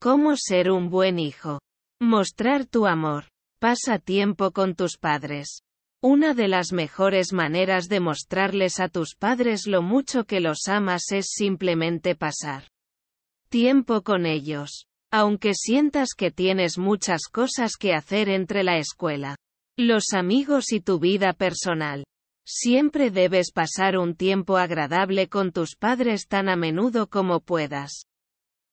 Cómo ser un buen hijo. Mostrar tu amor. Pasa tiempo con tus padres. Una de las mejores maneras de mostrarles a tus padres lo mucho que los amas es simplemente pasar tiempo con ellos. Aunque sientas que tienes muchas cosas que hacer entre la escuela, los amigos y tu vida personal. Siempre debes pasar un tiempo agradable con tus padres tan a menudo como puedas.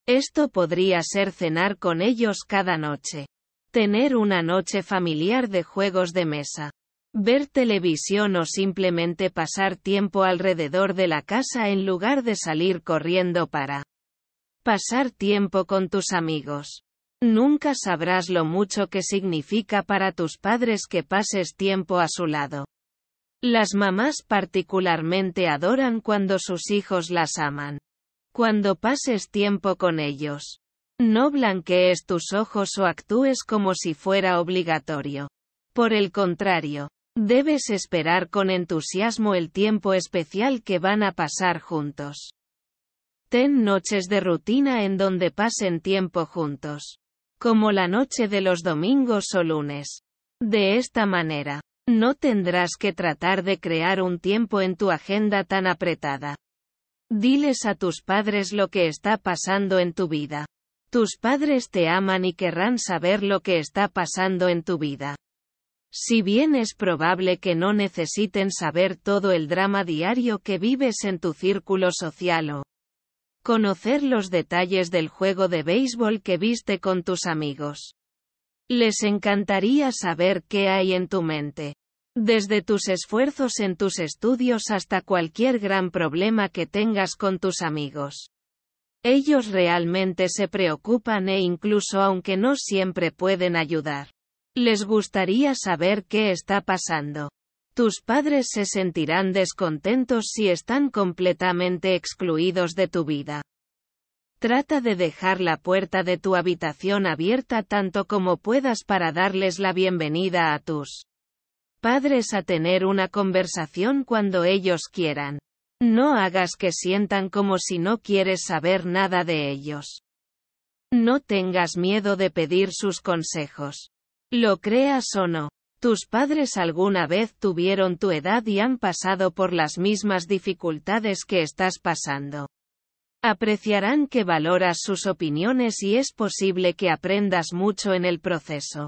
Esto podría ser cenar con ellos cada noche. Tener una noche familiar de juegos de mesa. Ver televisión o simplemente pasar tiempo alrededor de la casa en lugar de salir corriendo para pasar tiempo con tus amigos. Nunca sabrás lo mucho que significa para tus padres que pases tiempo a su lado. Las mamás particularmente adoran cuando sus hijos las aman. Cuando pases tiempo con ellos. No blanquees tus ojos o actúes como si fuera obligatorio. Por el contrario, debes esperar con entusiasmo el tiempo especial que van a pasar juntos. Ten noches de rutina en donde pasen tiempo juntos. Como la noche de los domingos o lunes. De esta manera, no tendrás que tratar de crear un tiempo en tu agenda tan apretada. Diles a tus padres lo que está pasando en tu vida. Tus padres te aman y querrán saber lo que está pasando en tu vida. Si bien es probable que no necesiten saber todo el drama diario que vives en tu círculo social o conocer los detalles del juego de béisbol que viste con tus amigos. Les encantaría saber qué hay en tu mente. Desde tus esfuerzos en tus estudios hasta cualquier gran problema que tengas con tus amigos. Ellos realmente se preocupan e incluso aunque no siempre pueden ayudar. Les gustaría saber qué está pasando. Tus padres se sentirán descontentos si están completamente excluidos de tu vida. Trata de dejar la puerta de tu habitación abierta tanto como puedas para darles la bienvenida a tus padres a tener una conversación cuando ellos quieran. No hagas que sientan como si no quieres saber nada de ellos. No tengas miedo de pedir sus consejos. Lo creas o no. Tus padres alguna vez tuvieron tu edad y han pasado por las mismas dificultades que estás pasando. Apreciarán que valoras sus opiniones y es posible que aprendas mucho en el proceso.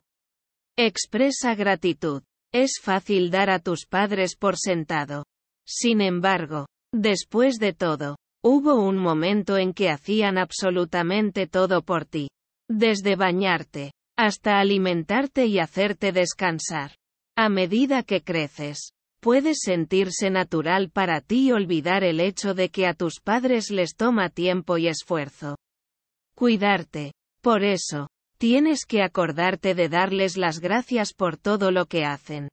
Expresa gratitud. Es fácil dar a tus padres por sentado. Sin embargo, después de todo, hubo un momento en que hacían absolutamente todo por ti. Desde bañarte, hasta alimentarte y hacerte descansar. A medida que creces, puedes sentirse natural para ti olvidar el hecho de que a tus padres les toma tiempo y esfuerzo. Cuidarte. Por eso, Tienes que acordarte de darles las gracias por todo lo que hacen.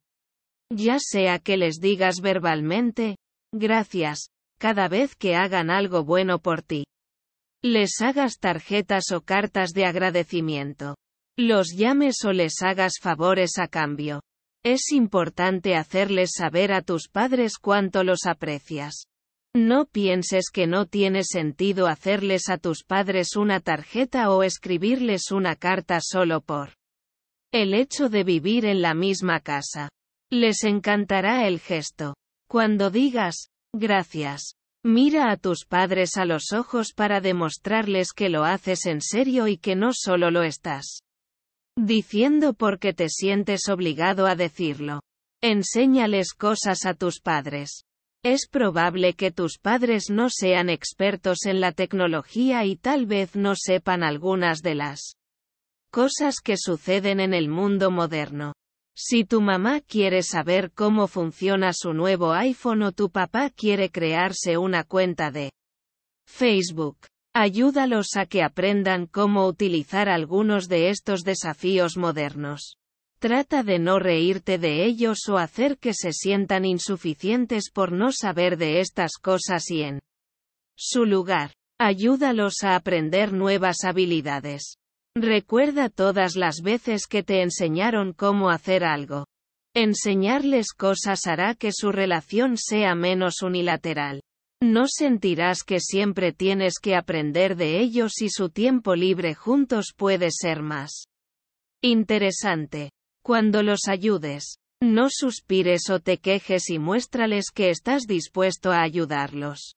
Ya sea que les digas verbalmente, gracias, cada vez que hagan algo bueno por ti. Les hagas tarjetas o cartas de agradecimiento. Los llames o les hagas favores a cambio. Es importante hacerles saber a tus padres cuánto los aprecias. No pienses que no tiene sentido hacerles a tus padres una tarjeta o escribirles una carta solo por el hecho de vivir en la misma casa. Les encantará el gesto. Cuando digas, gracias, mira a tus padres a los ojos para demostrarles que lo haces en serio y que no solo lo estás diciendo porque te sientes obligado a decirlo. Enséñales cosas a tus padres. Es probable que tus padres no sean expertos en la tecnología y tal vez no sepan algunas de las cosas que suceden en el mundo moderno. Si tu mamá quiere saber cómo funciona su nuevo iPhone o tu papá quiere crearse una cuenta de Facebook, ayúdalos a que aprendan cómo utilizar algunos de estos desafíos modernos. Trata de no reírte de ellos o hacer que se sientan insuficientes por no saber de estas cosas y en su lugar, ayúdalos a aprender nuevas habilidades. Recuerda todas las veces que te enseñaron cómo hacer algo. Enseñarles cosas hará que su relación sea menos unilateral. No sentirás que siempre tienes que aprender de ellos y su tiempo libre juntos puede ser más interesante. Cuando los ayudes, no suspires o te quejes y muéstrales que estás dispuesto a ayudarlos.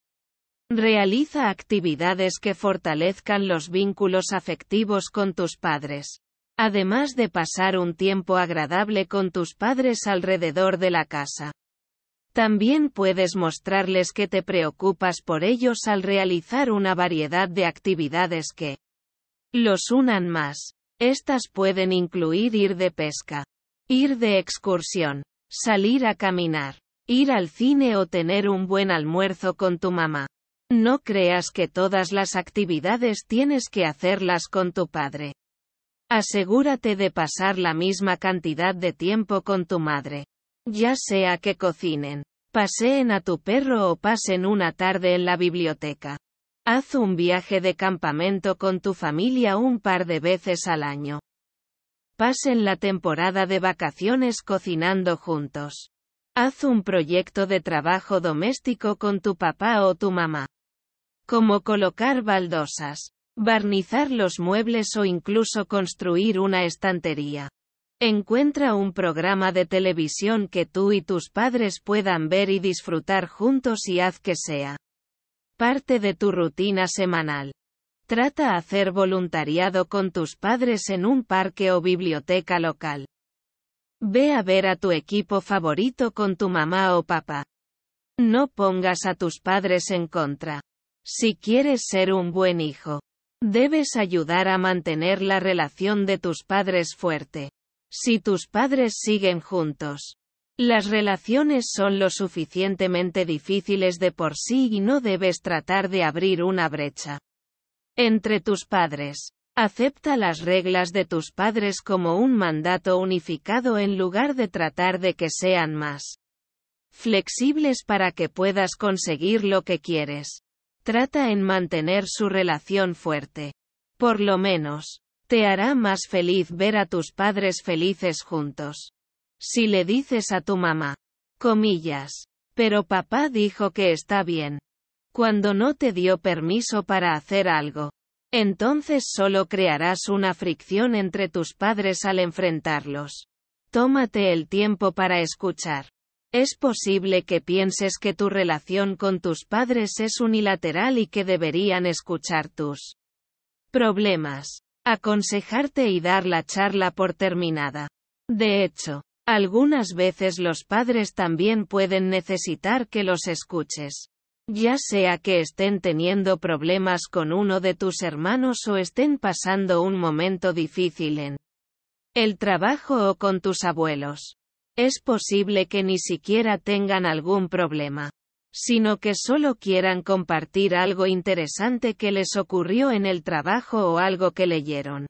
Realiza actividades que fortalezcan los vínculos afectivos con tus padres. Además de pasar un tiempo agradable con tus padres alrededor de la casa. También puedes mostrarles que te preocupas por ellos al realizar una variedad de actividades que los unan más. Estas pueden incluir ir de pesca, ir de excursión, salir a caminar, ir al cine o tener un buen almuerzo con tu mamá. No creas que todas las actividades tienes que hacerlas con tu padre. Asegúrate de pasar la misma cantidad de tiempo con tu madre. Ya sea que cocinen, paseen a tu perro o pasen una tarde en la biblioteca. Haz un viaje de campamento con tu familia un par de veces al año. Pasen la temporada de vacaciones cocinando juntos. Haz un proyecto de trabajo doméstico con tu papá o tu mamá. Como colocar baldosas, barnizar los muebles o incluso construir una estantería. Encuentra un programa de televisión que tú y tus padres puedan ver y disfrutar juntos y haz que sea parte de tu rutina semanal. Trata hacer voluntariado con tus padres en un parque o biblioteca local. Ve a ver a tu equipo favorito con tu mamá o papá. No pongas a tus padres en contra. Si quieres ser un buen hijo, debes ayudar a mantener la relación de tus padres fuerte. Si tus padres siguen juntos, las relaciones son lo suficientemente difíciles de por sí y no debes tratar de abrir una brecha. Entre tus padres. Acepta las reglas de tus padres como un mandato unificado en lugar de tratar de que sean más flexibles para que puedas conseguir lo que quieres. Trata en mantener su relación fuerte. Por lo menos, te hará más feliz ver a tus padres felices juntos. Si le dices a tu mamá. Comillas. Pero papá dijo que está bien. Cuando no te dio permiso para hacer algo. Entonces solo crearás una fricción entre tus padres al enfrentarlos. Tómate el tiempo para escuchar. Es posible que pienses que tu relación con tus padres es unilateral y que deberían escuchar tus problemas, aconsejarte y dar la charla por terminada. De hecho, algunas veces los padres también pueden necesitar que los escuches. Ya sea que estén teniendo problemas con uno de tus hermanos o estén pasando un momento difícil en el trabajo o con tus abuelos. Es posible que ni siquiera tengan algún problema, sino que solo quieran compartir algo interesante que les ocurrió en el trabajo o algo que leyeron.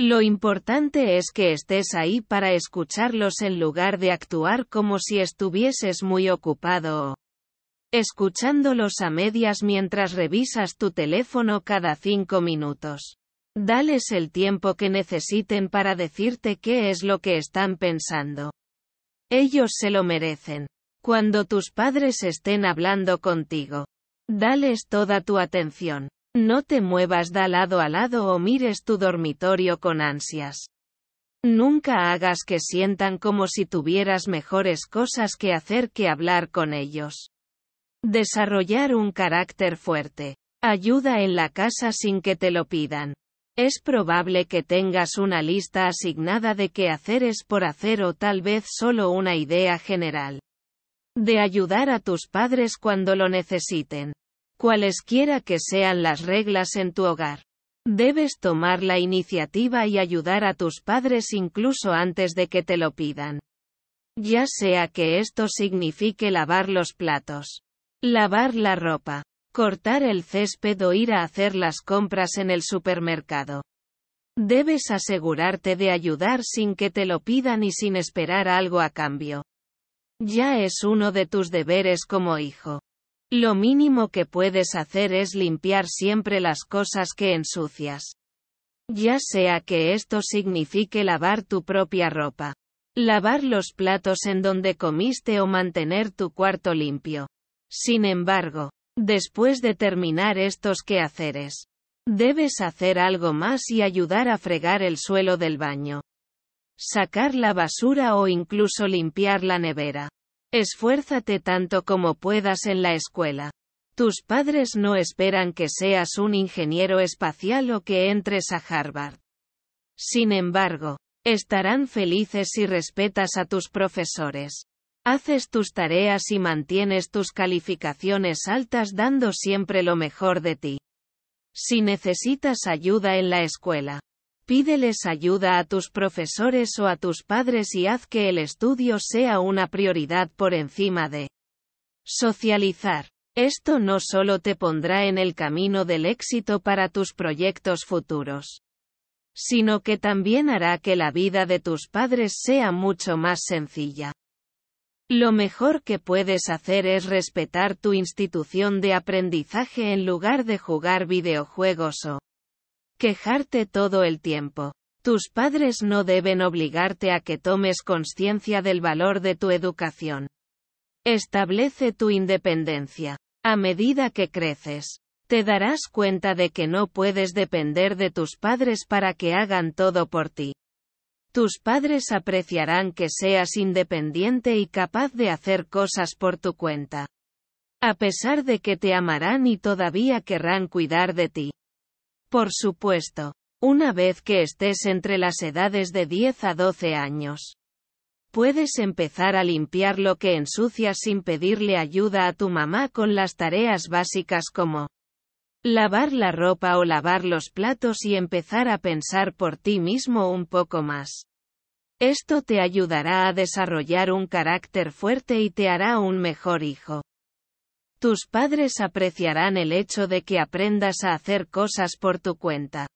Lo importante es que estés ahí para escucharlos en lugar de actuar como si estuvieses muy ocupado. Escuchándolos a medias mientras revisas tu teléfono cada cinco minutos. Dales el tiempo que necesiten para decirte qué es lo que están pensando. Ellos se lo merecen. Cuando tus padres estén hablando contigo, dales toda tu atención. No te muevas de lado a lado o mires tu dormitorio con ansias. Nunca hagas que sientan como si tuvieras mejores cosas que hacer que hablar con ellos. Desarrollar un carácter fuerte. Ayuda en la casa sin que te lo pidan. Es probable que tengas una lista asignada de qué hacer es por hacer o tal vez solo una idea general. De ayudar a tus padres cuando lo necesiten. Cualesquiera que sean las reglas en tu hogar. Debes tomar la iniciativa y ayudar a tus padres incluso antes de que te lo pidan. Ya sea que esto signifique lavar los platos, lavar la ropa, cortar el césped o ir a hacer las compras en el supermercado. Debes asegurarte de ayudar sin que te lo pidan y sin esperar algo a cambio. Ya es uno de tus deberes como hijo. Lo mínimo que puedes hacer es limpiar siempre las cosas que ensucias. Ya sea que esto signifique lavar tu propia ropa, lavar los platos en donde comiste o mantener tu cuarto limpio. Sin embargo, después de terminar estos quehaceres, debes hacer algo más y ayudar a fregar el suelo del baño, sacar la basura o incluso limpiar la nevera. Esfuérzate tanto como puedas en la escuela. Tus padres no esperan que seas un ingeniero espacial o que entres a Harvard. Sin embargo, estarán felices si respetas a tus profesores. Haces tus tareas y mantienes tus calificaciones altas dando siempre lo mejor de ti. Si necesitas ayuda en la escuela, Pídeles ayuda a tus profesores o a tus padres y haz que el estudio sea una prioridad por encima de socializar. Esto no solo te pondrá en el camino del éxito para tus proyectos futuros, sino que también hará que la vida de tus padres sea mucho más sencilla. Lo mejor que puedes hacer es respetar tu institución de aprendizaje en lugar de jugar videojuegos o quejarte todo el tiempo. Tus padres no deben obligarte a que tomes conciencia del valor de tu educación. Establece tu independencia. A medida que creces, te darás cuenta de que no puedes depender de tus padres para que hagan todo por ti. Tus padres apreciarán que seas independiente y capaz de hacer cosas por tu cuenta. A pesar de que te amarán y todavía querrán cuidar de ti. Por supuesto, una vez que estés entre las edades de 10 a 12 años, puedes empezar a limpiar lo que ensucias sin pedirle ayuda a tu mamá con las tareas básicas como lavar la ropa o lavar los platos y empezar a pensar por ti mismo un poco más. Esto te ayudará a desarrollar un carácter fuerte y te hará un mejor hijo. Tus padres apreciarán el hecho de que aprendas a hacer cosas por tu cuenta.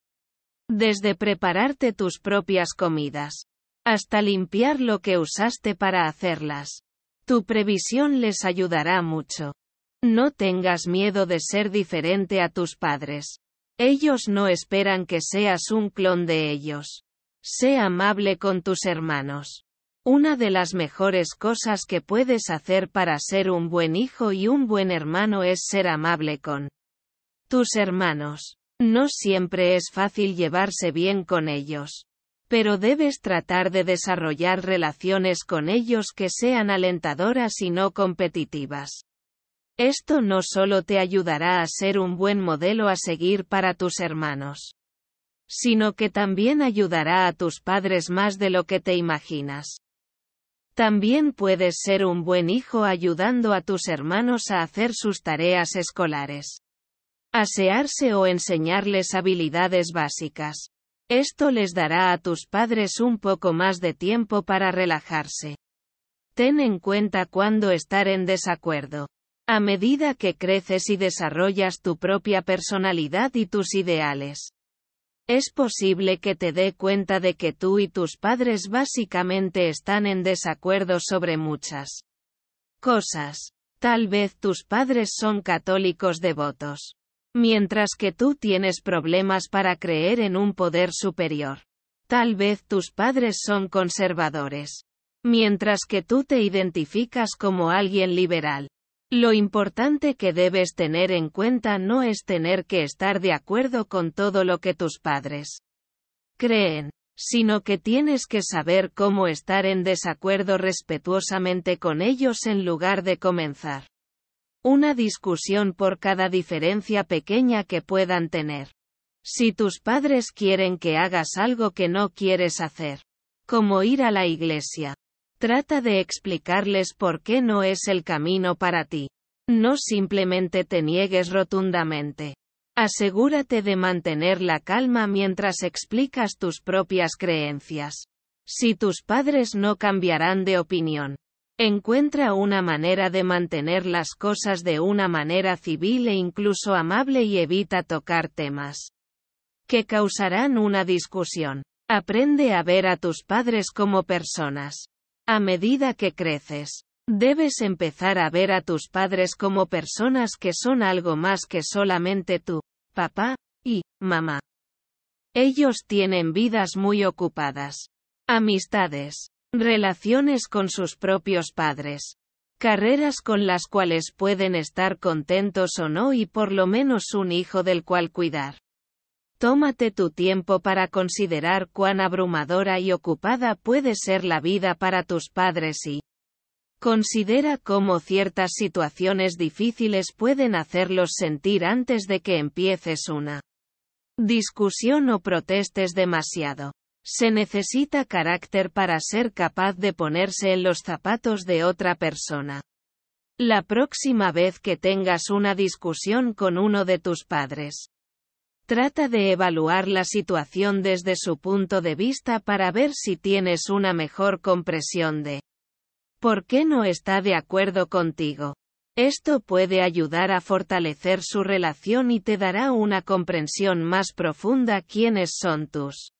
Desde prepararte tus propias comidas, hasta limpiar lo que usaste para hacerlas. Tu previsión les ayudará mucho. No tengas miedo de ser diferente a tus padres. Ellos no esperan que seas un clon de ellos. Sé amable con tus hermanos. Una de las mejores cosas que puedes hacer para ser un buen hijo y un buen hermano es ser amable con tus hermanos. No siempre es fácil llevarse bien con ellos. Pero debes tratar de desarrollar relaciones con ellos que sean alentadoras y no competitivas. Esto no solo te ayudará a ser un buen modelo a seguir para tus hermanos, sino que también ayudará a tus padres más de lo que te imaginas. También puedes ser un buen hijo ayudando a tus hermanos a hacer sus tareas escolares. Asearse o enseñarles habilidades básicas. Esto les dará a tus padres un poco más de tiempo para relajarse. Ten en cuenta cuándo estar en desacuerdo. A medida que creces y desarrollas tu propia personalidad y tus ideales, es posible que te dé cuenta de que tú y tus padres básicamente están en desacuerdo sobre muchas cosas. Tal vez tus padres son católicos devotos. Mientras que tú tienes problemas para creer en un poder superior. Tal vez tus padres son conservadores. Mientras que tú te identificas como alguien liberal. Lo importante que debes tener en cuenta no es tener que estar de acuerdo con todo lo que tus padres creen, sino que tienes que saber cómo estar en desacuerdo respetuosamente con ellos en lugar de comenzar una discusión por cada diferencia pequeña que puedan tener. Si tus padres quieren que hagas algo que no quieres hacer, como ir a la iglesia, Trata de explicarles por qué no es el camino para ti. No simplemente te niegues rotundamente. Asegúrate de mantener la calma mientras explicas tus propias creencias. Si tus padres no cambiarán de opinión, encuentra una manera de mantener las cosas de una manera civil e incluso amable y evita tocar temas que causarán una discusión. Aprende a ver a tus padres como personas. A medida que creces, debes empezar a ver a tus padres como personas que son algo más que solamente tú, papá, y mamá. Ellos tienen vidas muy ocupadas. Amistades. Relaciones con sus propios padres. Carreras con las cuales pueden estar contentos o no y por lo menos un hijo del cual cuidar. Tómate tu tiempo para considerar cuán abrumadora y ocupada puede ser la vida para tus padres y considera cómo ciertas situaciones difíciles pueden hacerlos sentir antes de que empieces una discusión o protestes demasiado. Se necesita carácter para ser capaz de ponerse en los zapatos de otra persona. La próxima vez que tengas una discusión con uno de tus padres, Trata de evaluar la situación desde su punto de vista para ver si tienes una mejor comprensión de por qué no está de acuerdo contigo. Esto puede ayudar a fortalecer su relación y te dará una comprensión más profunda quiénes son tus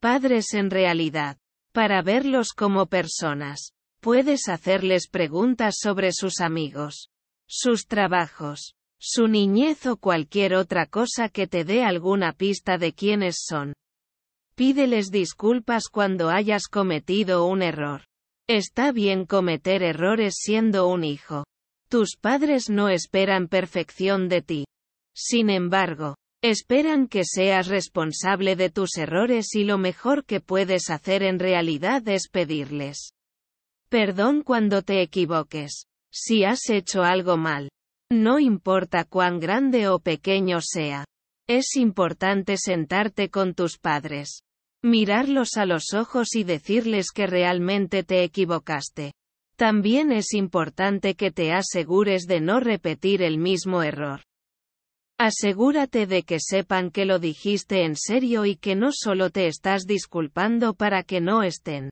padres en realidad, para verlos como personas. Puedes hacerles preguntas sobre sus amigos, sus trabajos, su niñez o cualquier otra cosa que te dé alguna pista de quiénes son. Pídeles disculpas cuando hayas cometido un error. Está bien cometer errores siendo un hijo. Tus padres no esperan perfección de ti. Sin embargo, esperan que seas responsable de tus errores y lo mejor que puedes hacer en realidad es pedirles perdón cuando te equivoques. Si has hecho algo mal, no importa cuán grande o pequeño sea. Es importante sentarte con tus padres. Mirarlos a los ojos y decirles que realmente te equivocaste. También es importante que te asegures de no repetir el mismo error. Asegúrate de que sepan que lo dijiste en serio y que no solo te estás disculpando para que no estén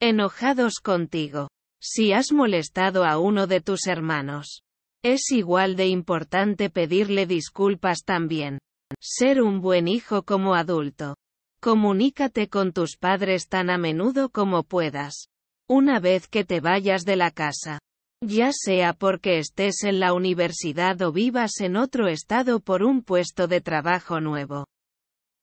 enojados contigo. Si has molestado a uno de tus hermanos, es igual de importante pedirle disculpas también. Ser un buen hijo como adulto. Comunícate con tus padres tan a menudo como puedas. Una vez que te vayas de la casa. Ya sea porque estés en la universidad o vivas en otro estado por un puesto de trabajo nuevo.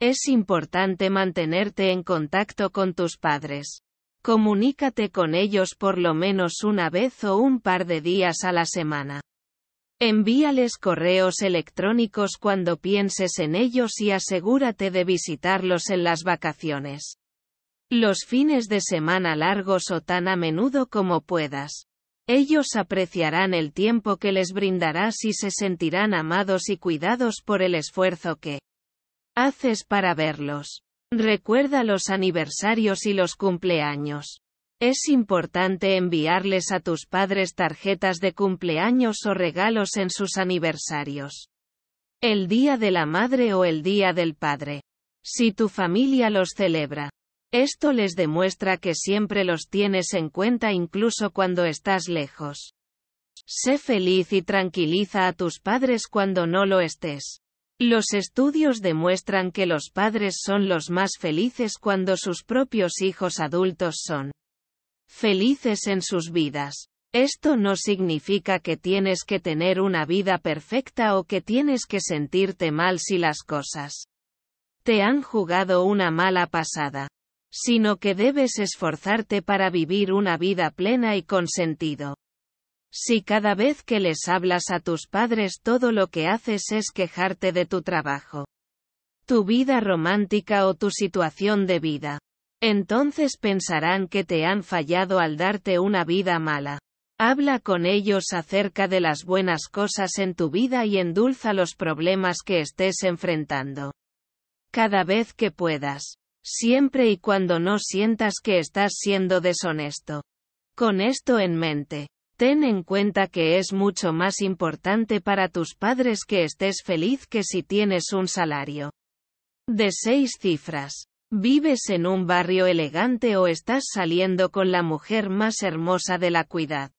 Es importante mantenerte en contacto con tus padres. Comunícate con ellos por lo menos una vez o un par de días a la semana. Envíales correos electrónicos cuando pienses en ellos y asegúrate de visitarlos en las vacaciones. Los fines de semana largos o tan a menudo como puedas. Ellos apreciarán el tiempo que les brindarás y se sentirán amados y cuidados por el esfuerzo que haces para verlos. Recuerda los aniversarios y los cumpleaños. Es importante enviarles a tus padres tarjetas de cumpleaños o regalos en sus aniversarios. El Día de la Madre o el Día del Padre. Si tu familia los celebra. Esto les demuestra que siempre los tienes en cuenta incluso cuando estás lejos. Sé feliz y tranquiliza a tus padres cuando no lo estés. Los estudios demuestran que los padres son los más felices cuando sus propios hijos adultos son felices en sus vidas. Esto no significa que tienes que tener una vida perfecta o que tienes que sentirte mal si las cosas te han jugado una mala pasada, sino que debes esforzarte para vivir una vida plena y con sentido. Si cada vez que les hablas a tus padres todo lo que haces es quejarte de tu trabajo, tu vida romántica o tu situación de vida, entonces pensarán que te han fallado al darte una vida mala. Habla con ellos acerca de las buenas cosas en tu vida y endulza los problemas que estés enfrentando. Cada vez que puedas. Siempre y cuando no sientas que estás siendo deshonesto. Con esto en mente, ten en cuenta que es mucho más importante para tus padres que estés feliz que si tienes un salario de seis cifras. ¿Vives en un barrio elegante o estás saliendo con la mujer más hermosa de la cuidad?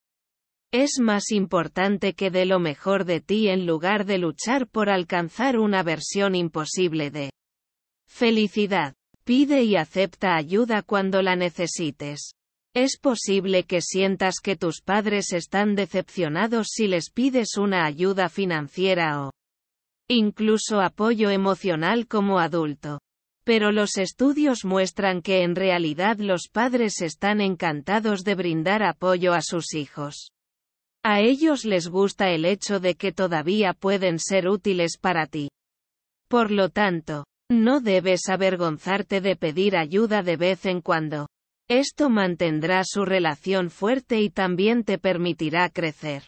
Es más importante que dé lo mejor de ti en lugar de luchar por alcanzar una versión imposible de felicidad. Pide y acepta ayuda cuando la necesites. Es posible que sientas que tus padres están decepcionados si les pides una ayuda financiera o incluso apoyo emocional como adulto. Pero los estudios muestran que en realidad los padres están encantados de brindar apoyo a sus hijos. A ellos les gusta el hecho de que todavía pueden ser útiles para ti. Por lo tanto, no debes avergonzarte de pedir ayuda de vez en cuando. Esto mantendrá su relación fuerte y también te permitirá crecer.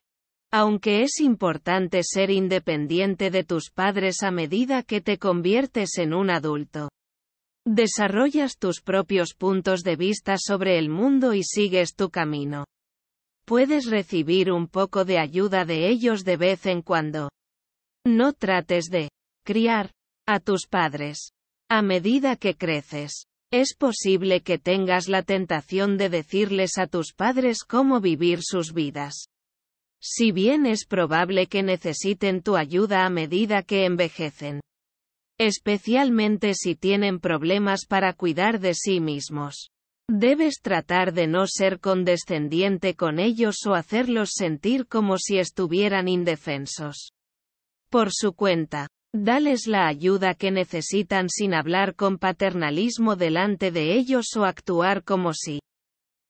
Aunque es importante ser independiente de tus padres a medida que te conviertes en un adulto. Desarrollas tus propios puntos de vista sobre el mundo y sigues tu camino. Puedes recibir un poco de ayuda de ellos de vez en cuando. No trates de criar a tus padres. A medida que creces, es posible que tengas la tentación de decirles a tus padres cómo vivir sus vidas. Si bien es probable que necesiten tu ayuda a medida que envejecen, especialmente si tienen problemas para cuidar de sí mismos. Debes tratar de no ser condescendiente con ellos o hacerlos sentir como si estuvieran indefensos. Por su cuenta, dales la ayuda que necesitan sin hablar con paternalismo delante de ellos o actuar como si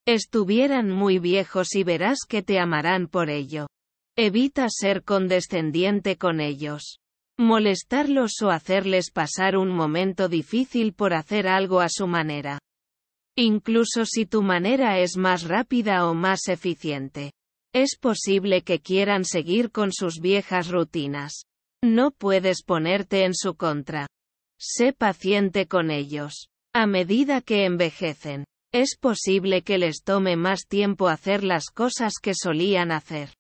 estuvieran muy viejos y verás que te amarán por ello. Evita ser condescendiente con ellos molestarlos o hacerles pasar un momento difícil por hacer algo a su manera. Incluso si tu manera es más rápida o más eficiente. Es posible que quieran seguir con sus viejas rutinas. No puedes ponerte en su contra. Sé paciente con ellos. A medida que envejecen, es posible que les tome más tiempo hacer las cosas que solían hacer.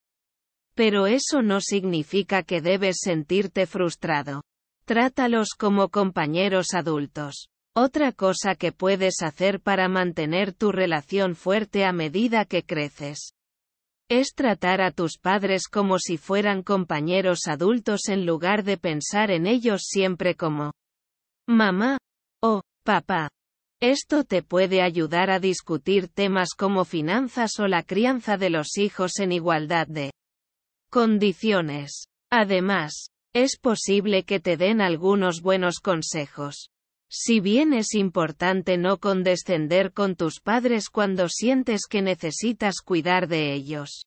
Pero eso no significa que debes sentirte frustrado. Trátalos como compañeros adultos. Otra cosa que puedes hacer para mantener tu relación fuerte a medida que creces es tratar a tus padres como si fueran compañeros adultos en lugar de pensar en ellos siempre como mamá o papá. Esto te puede ayudar a discutir temas como finanzas o la crianza de los hijos en igualdad de condiciones. Además, es posible que te den algunos buenos consejos. Si bien es importante no condescender con tus padres cuando sientes que necesitas cuidar de ellos.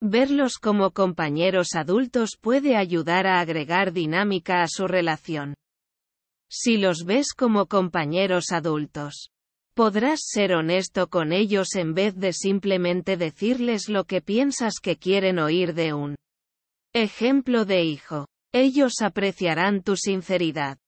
Verlos como compañeros adultos puede ayudar a agregar dinámica a su relación. Si los ves como compañeros adultos, Podrás ser honesto con ellos en vez de simplemente decirles lo que piensas que quieren oír de un ejemplo de hijo. Ellos apreciarán tu sinceridad.